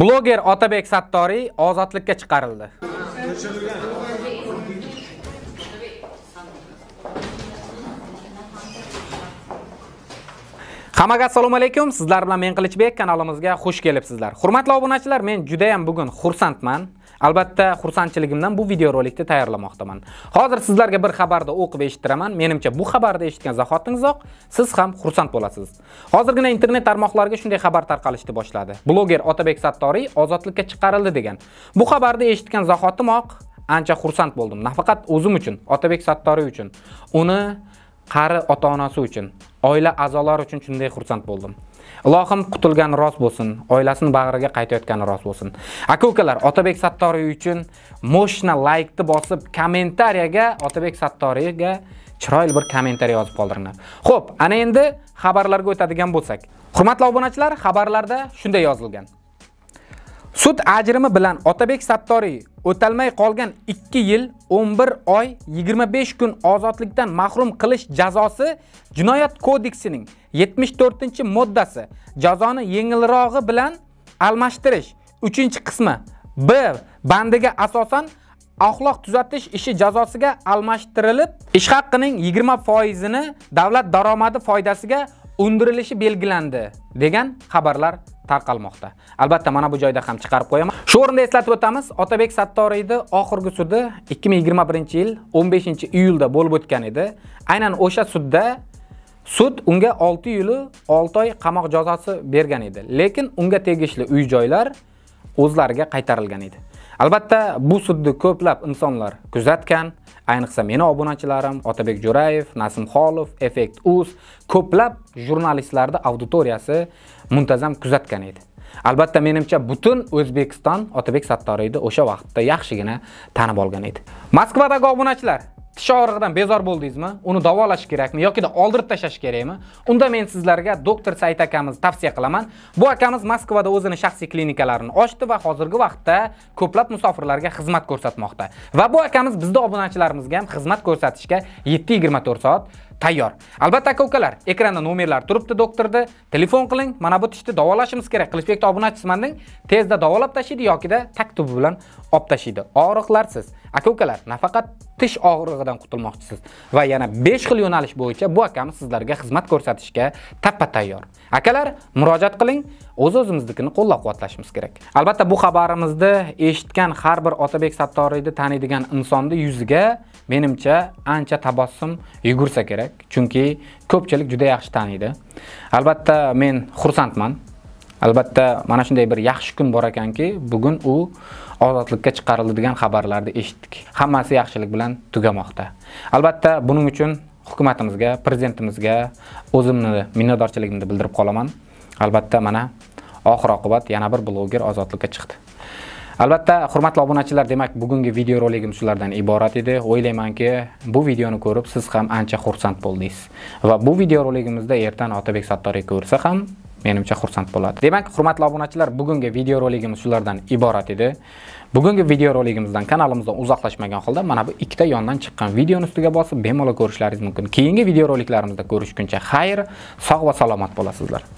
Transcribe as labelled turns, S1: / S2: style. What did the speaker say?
S1: Blogger Otabek Sattoriy ozodlikka chiqarildi. Hammaga assalomu alaykum. Sizlar bilan men Qilichbek kanalimizga xush kelibsizlar. Hurmatli obunachilar, men juda ham bugun xursandman. Albatta, xursandchiligimdan bu videorolikni tayyorlamoqdaman. Hozir sizlarga bir xabarni o'qib eshittiraman. Menimcha, bu xabarni eshitgan zahotingizoq siz ham xursand bo'lasiz. Hozirgina internet tarmoqlariga shunday xabar tarqalishni boshladi. Bloger Otabek Sattoriy ozodlikka chiqarildi degan. Bu xabarni eshitgan zahotimoq ancha xursand bo'ldim. Nafaqat o'zim uchun, Otabek Sattoriy uchun. Uni qari ota onasi uchun oila a'zolari uchun shunday xursand bo'ldim ilohim qutulgani rost bo'lsin oilasini bag'riga qaytayotgani rost bo'lsin aka ukalar otabek sattoriy uchun moshna laykni bosib kommentariyaga otabek sattoriyga chiroyli bir kommentariy yozib qoldiringlar Xo'p, ana endi xabarlarga o'tadigan bo'lsak hurmatli obunachilar xabarlarda shunday yozilgan sud ajrimi bilan otabek sattoriy o'talmay qolgan 2 yil 11 oy 25 kun ozodlikdan mahrum qilish jazosi Jinoyat kodeksining 74-moddasi jazoni yengilrog'i bilan almashtirish 3-qismi B bandiga asosan axloq tuzatish ishi jazosiga almashtirilib, ish haqqining 20% ni davlat daromadi foydasiga undirilishi belgilandi degan xabarlar tarqalmoqda. Albatta, mana bu joyda ham chiqarib qo'yaman. Shu o'rinda eslatib o'tamiz, Otabek Sattoriyni oxirgi sudi 2021-yil 15-iyulda bo'lib o'tgan edi. Aynan o'sha sudda Sud unga 6 yili 6 oy qamoq jazosi bergan edi, lekin unga tegishli uy-joylar o'zlariga qaytarilgan edi. albatta bu sudni ko'plab insonlar kuzatgan ayniqsa meni obunachilarim otabek jo'rayev Nasim Xolov, effekt uz ko'plab jurnalistlarda auditoriyasi muntazam kuzatgan edi albatta menimcha butun o'zbekiston otabek sattoriyni o'sha vaqtda yaxshigina tanib olgan edi moskvadagi obunachilar tish og'rig'idan bezor bo'ldingizmi uni davolash kerakmi yokida oldirib tashlash kerakmi unda men sizlarga doktor sayt akamizni tavsiya qilaman bu akamiz moskvada o'zini shaxsiy klinikalarini ochdi va hozirgi vaqtda ko'plab musofirlarga xizmat ko'rsatmoqda va bu akamiz bizni obunachilarimizga ham xizmat ko'rsatishga 7-24 soat tayyor albatta aka ukalar ekranda nomerlar turibdi doktorni telefon qiling mana bu tishni davolashimiz kerak qilichbekni obunachisiman deng tezda davolab tashlaydi yokida taktubi bilan olib tashlaydi og'riqlarsiz aka ukalar nafaqat tish og'rig'idan qutulmoqchisiz va yana 5 xil yo'nalish bo'yicha bu akamiz sizlarga xizmat ko'rsatishga tappa tayyor akalar murojaat qiling o'z o'zimiznikini qo'llab quvvatlashimiz kerak albatta bu xabarimizni eshitgan har bir otabek sattoriyni taniydigan insonni yuziga menimcha ancha tabassum yugursa kerak chunki ko'pchilik juda yaxshi taniydi albatta men xursandman albatta mana shunday bir yaxshi kun bor ekanki bugun u ozodlikka chiqariladigan xabarlarni eshitdik hammasi yaxshilik bilan tugamoqda albatta buning uchun hukumatimizga prezidentimizga o'zimni minnatdorchiligimni bildirib qolaman albatta mana oxir oqibat yana bir bloger ozodlikka chiqdi albatta hurmatli obunachilar demak bugungi roligim shulardan iborat edi o'ylaymanki bu videoni ko'rib siz ham ancha xursand bo'ldingiz va bu videoroligimizda ertan otabek sattoriy ko'rsa ham menimcha xursand bo'ladi demak hurmatli obunachilar bugungi videoroligimiz shulardan iborat edi bugungi videoroligimizdan kanalimizdan uzoqlashmagan holda mana bu ikkita yondan chiqqan videoni ustiga bosib bemalol ko'rishlaringiz mumkin keyingi videoroliklarimizda ko'rishguncha xayr sog' va salomat bo'lasizlar